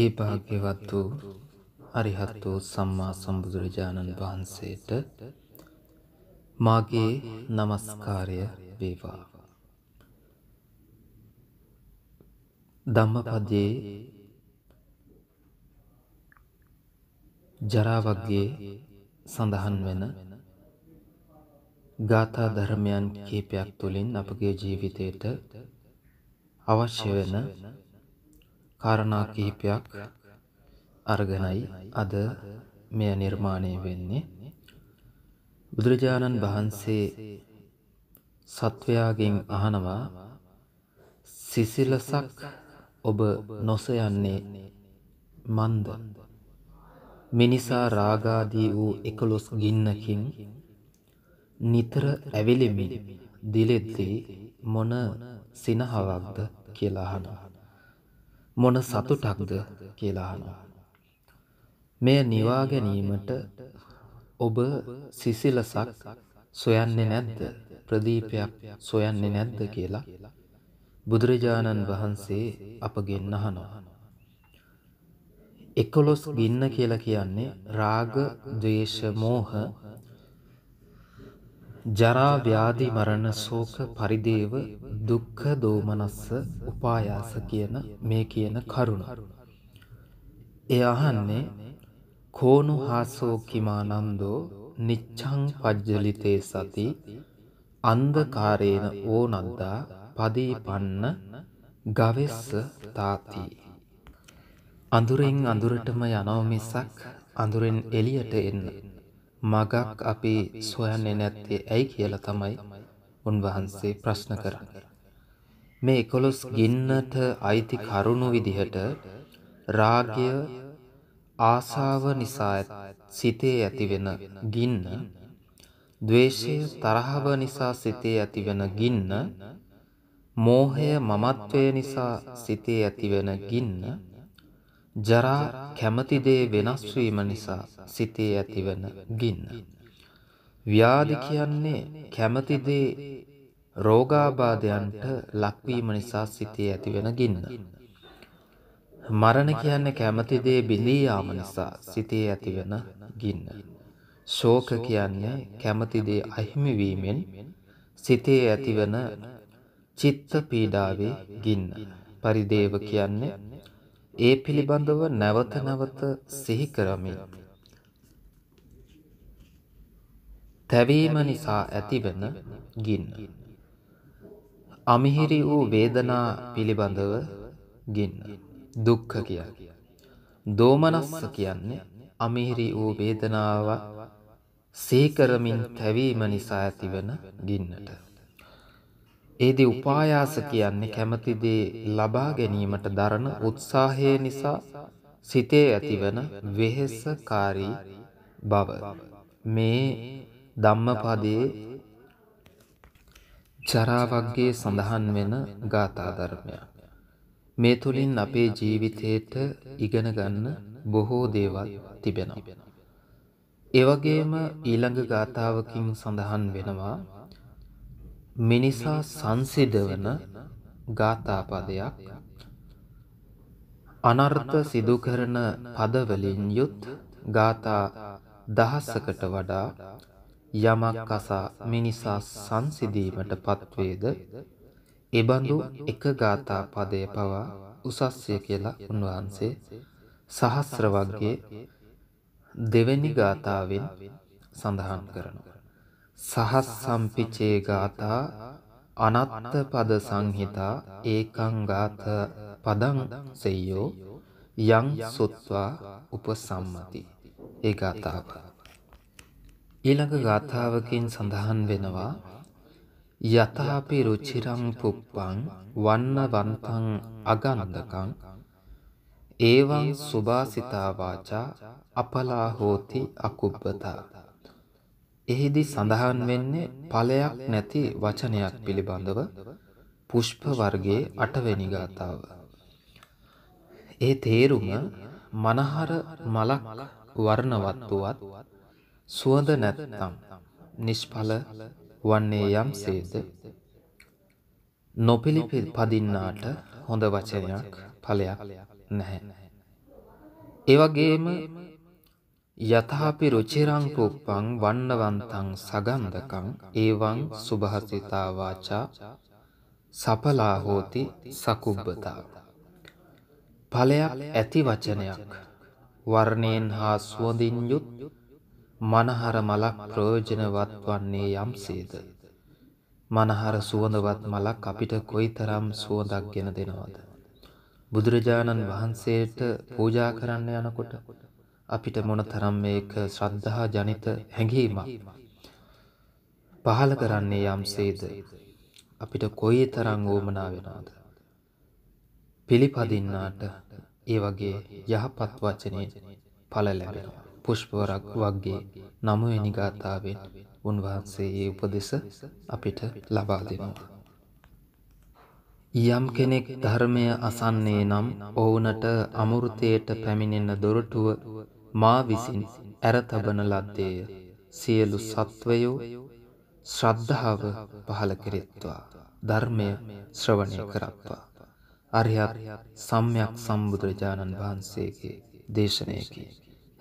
ඒ භාග්‍යවත් වූ අරිහත් වූ සම්මා සම්බුදුරජාණන් වහන්සේට මාගේ নমස්කාරය වේවා. ධම්මපදයේ ජරාවගේ සඳහන් වෙන ගාථා ධර්මයන් කීපයක් තුළින් අපගේ ජීවිතයට අවශ්‍ය වෙන කාරණා කිහිපයක් අරගෙනයි අද මෙය නිර්මාණය වෙන්නේ. බුදුරජාණන් වහන්සේ සත්වයාගෙන් අහනවා සිසිලසක් ඔබ නොසයන්නේ මන්ද මිනිසා රාගාදී වූ එකලොස් ගින්නකින් නිතර ඇවිලෙමින් දිලෙද්දී මොන සිනහවක්ද කියලා අහනවා මොන සතුටක්ද කියලානවා. මෙය නිවා ගැනීමට ඔබ සිසිලසක් සොයන්නේ නැද්ද ප්‍රදීපයක් සොයන්නේ නැද්ද කියලා බුදුරජාණන් වහන්සේ අපගෙන් අහනවා. එකොලොස් ගින්න කියලා කියන්නේ රාග, ද්වේෂ, මෝහ ජරා, ව්‍යාධි, මරණ, ශෝක, පරිදේව දුක්ඛ දෝමනස්ස උපායාස කියන මේ කියන කරුණ. එය අහන්නේ කෝනු හාසෝ කිමානන්දෝ නිච්ඡං පජ්ජලිතේ සති අන්ධකාරේන ඕනද්දා පදීපන්න ගවෙස්ස තාති අඳුරෙන් අඳුරටම යනව මිසක් අඳුරෙන් එළියට එන්න මගක් අපි සොයන්නේ නැත්තේ ඇයි කියලා තමයි උන්වහන්සේ ප්‍රශ්න කරන්නේ මේ 11 ගින්නට අයිති කරුණු විදිහට රාගය ආසාව නිසා සිතේ ඇතිවෙන ගින්න ද්වේෂය තරහව නිසා සිතේ ඇතිවෙන ගින්න මෝහය මමත්වය නිසා සිතේ ඇතිවෙන ගින්න ජරා කැමති දේ වෙනස් වීම නිසා සිතේ ඇතිවෙන ගින්න ව්‍යාධි කියන්නේ කැමති දේ රෝගාබාධයන්ට ලක්වීම නිසා සිතේ ඇතිවෙන ගින්න. මරණ කියන්නේ කැමති දේ බිඳී යාම නිසා සිතේ ඇතිවෙන ගින්න. ශෝක කියන්නේ කැමති දේ අහිමි වීමෙන් සිතේ ඇතිවන චිත්ත පීඩාවේ ගින්න. පරිදේව කියන්නේ ඒ පිළිබඳව නැවත නැවත සිහි කරමින් තැවීම නිසා ඇතිවන ගින්න. අමිහිරි වූ වේදනා පිළිබඳව ගින්න. දුක්ඛ කිය. දෝමනස්ස කියන්නේ අමිහිරි වූ වේදනාව සීකරමින් තැවීම නිසා ඇතිවන ගින්නට. ඒදී උපායාස කියන්නේ කැමති දේ ලබා ගැනීමට දරන උත්සාහය නිසා සිතේ ඇතිවන වෙහෙසකාරී බව. මේ ධම්මපදයේ චරාවක්ගේ සඳහන් වෙන ගාථාධර්මය. මේ තුළින් අපේ ජීවිතයට ඉගෙනගන්න බොහෝ දේවල් තිබෙනවා. එවගේම ඊළඟ ගාථාවකින් සඳහන් වෙනවා මිනිසා සංසිදවන ගාථාපදයක් අනර්ථ සිදුකරන පදවලින් යුත් ගාථා දහස්සකට වඩා යමක් අසා මිනිසා සංසිදීමට පත්වේද එබඳු එක ගාථා පදය පවා උසස්ය කියලා උන්වහන්සේ සහස්‍ර වර්ගයේ දෙවැනි ගාථාවෙන් සඳහන් කරනවා. සහස් සම්පිචේ ගාථා අනත්ත පද සංහිතා ඒකං ගාත පදං සෙය්‍යෝ යං සොත්වා උපසම්මති ඒ ගාථාව. ඊළඟ ගාථාවකින් සඳහන් වෙනවා යතහපි රුචිරං පුප්පං වන්න වන්තං අගන්දකං ඒවං සුභාසිතා වාචා අපලා හෝති අකුබ්බතා එහිදී සඳහන් වෙන්නේ ඵලයක් නැති වචනයක් පිළිබඳව පුෂ්ප වර්ගයේ 8 වෙනි ගාතාව. ඒ තේරුම මනහර මලක් වර්ණවත් වූවත් සුවඳ නැත්නම් නිෂ්ඵල වන්නේ යම්සේද නොපිළිපදින්නාට හොඳ වචනයක් ඵලයක් නැහැ. ඒ වගේම යතහපි රුචිරං කුප්පං වන්නවන්තං සගන්ධකං එවං සුභාසිතා වාචා සපලා හෝති සකුබ්බතා ඵලයක් ඇති වචනයක් වර්ණයෙන් හා සුවඳින් යුත් මනහර මලක් ප්‍රයෝජනවත් වන්නේ යම්සේද. මනහර සුවඳවත් මලක් අපිට කොයිතරම් සුවඳක් ගෙන දෙනවද. බුදුරජාණන් වහන්සේට පූජා කරන්න යනකොට අපිට මොන තරම් මේක ශ්‍රද්ධහා ජනිත හැඟීමක්. පහල කරන්නේ යම්සේද අපිට කොයි තරං ඕමනා වෙනවාද. පිළිපදින්නාට ඒ වගේ යහපත් වචනය පල ලැබෙනවා. පුෂ්පවරක් වගේ නමුවැනි ගාථාවෙන් උන්වහන්සේ ඒ උපදෙස අපිට ලබා දෙනවා. යම් කෙනෙක් ධර්මය අසන්නේ නම් ඔවුනට අමුෘතයට පැමිණෙන දොරටුව මා විසින් ඇරතබන ලද්දේය සියලු සත්වයෝ ශ්‍රද්ධාව පහළ කෙරෙත්වා ධර්මය ශ්‍රවණය කරක්වා. අරිහත් සම්යක් සම්බුදුරජාණන් වහන්සේගේ දේශනයකි.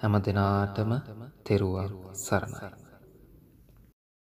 හැම දෙනාටම තෙරුවන් සරණයි.